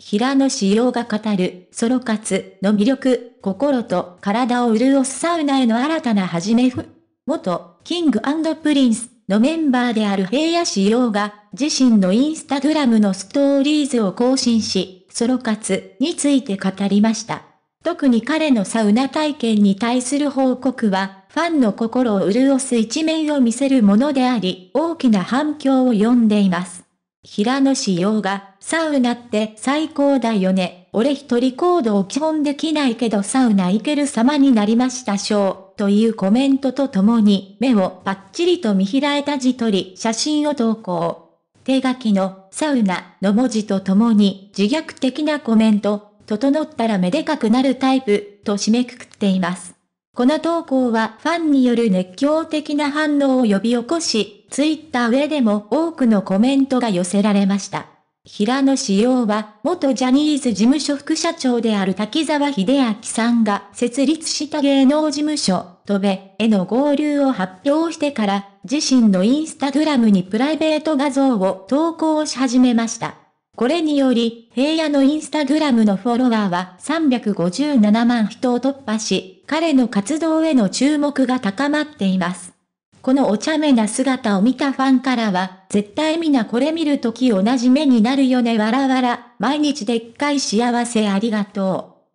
平野紫耀が語るソロ活の魅力、心と体を潤すサウナへの新たな始めふ。元、キングプリンスのメンバーである平野紫耀が、自身のインスタグラムのストーリーズを更新し、ソロ活について語りました。特に彼のサウナ体験に対する報告は、ファンの心を潤す一面を見せるものであり、大きな反響を呼んでいます。平野紫耀が、サウナって最高だよね。俺一人行動基本できないけどサウナ行ける様になりましたしょう。というコメントとともに、目をパッチリと見開いた字取り、写真を投稿。手書きの、サウナの文字とともに、自虐的なコメント、整ったらめでかくなるタイプ、と締めくくっています。この投稿はファンによる熱狂的な反応を呼び起こし、ツイッター上でもくのコメントが寄せられました。平野志陽は、元ジャニーズ事務所副社長である滝沢秀明さんが設立した芸能事務所、とべ、への合流を発表してから、自身のインスタグラムにプライベート画像を投稿し始めました。これにより、平野のインスタグラムのフォロワーは357万人を突破し、彼の活動への注目が高まっています。このお茶目な姿を見たファンからは、絶対みなこれ見るとき同じ目になるよねわらわら、毎日でっかい幸せありがとう。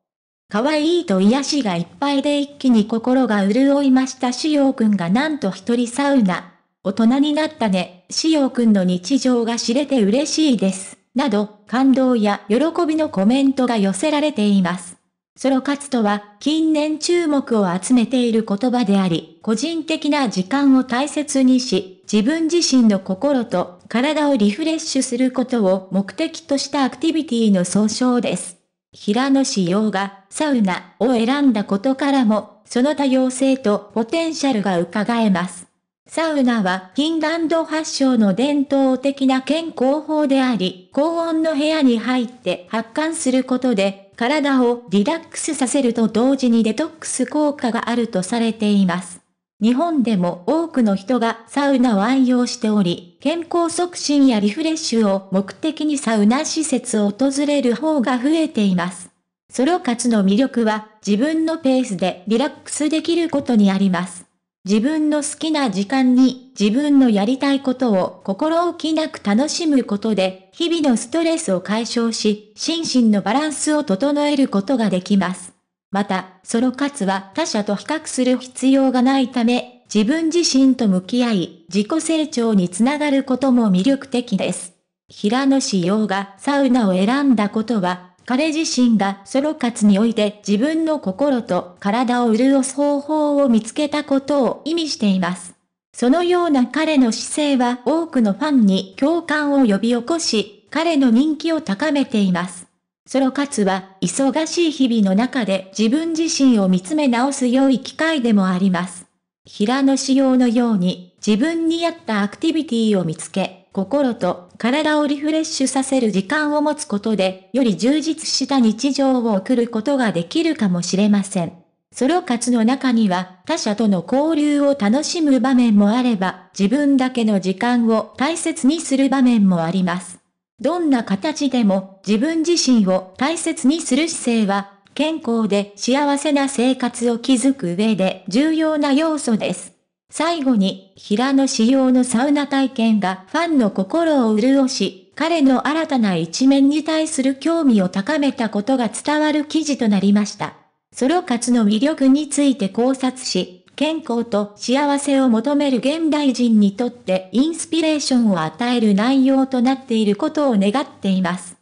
可愛いと癒しがいっぱいで一気に心が潤いましたしようくんがなんと一人サウナ。大人になったね、しようくんの日常が知れて嬉しいです。など、感動や喜びのコメントが寄せられています。ソロ活とは近年注目を集めている言葉であり、個人的な時間を大切にし、自分自身の心と体をリフレッシュすることを目的としたアクティビティの総称です。平野志陽がサウナを選んだことからも、その多様性とポテンシャルが伺えます。サウナはフィンランド発祥の伝統的な健康法であり、高温の部屋に入って発汗することで、体をリラックスさせると同時にデトックス効果があるとされています。日本でも多くの人がサウナを愛用しており、健康促進やリフレッシュを目的にサウナ施設を訪れる方が増えています。ソロ活の魅力は自分のペースでリラックスできることにあります。自分の好きな時間に自分のやりたいことを心置きなく楽しむことで、日々のストレスを解消し、心身のバランスを整えることができます。また、ソロ活は他者と比較する必要がないため、自分自身と向き合い、自己成長につながることも魅力的です。平野志陽がサウナを選んだことは、彼自身がソロ活において自分の心と体を潤す方法を見つけたことを意味しています。そのような彼の姿勢は多くのファンに共感を呼び起こし、彼の人気を高めています。ソロ活は忙しい日々の中で自分自身を見つめ直す良い機会でもあります。平野仕様のように自分に合ったアクティビティを見つけ、心と体をリフレッシュさせる時間を持つことで、より充実した日常を送ることができるかもしれません。ソロ活の中には、他者との交流を楽しむ場面もあれば、自分だけの時間を大切にする場面もあります。どんな形でも、自分自身を大切にする姿勢は、健康で幸せな生活を築く上で重要な要素です。最後に、平野紫耀のサウナ体験がファンの心を潤し、彼の新たな一面に対する興味を高めたことが伝わる記事となりました。ソロ活の魅力について考察し、健康と幸せを求める現代人にとってインスピレーションを与える内容となっていることを願っています。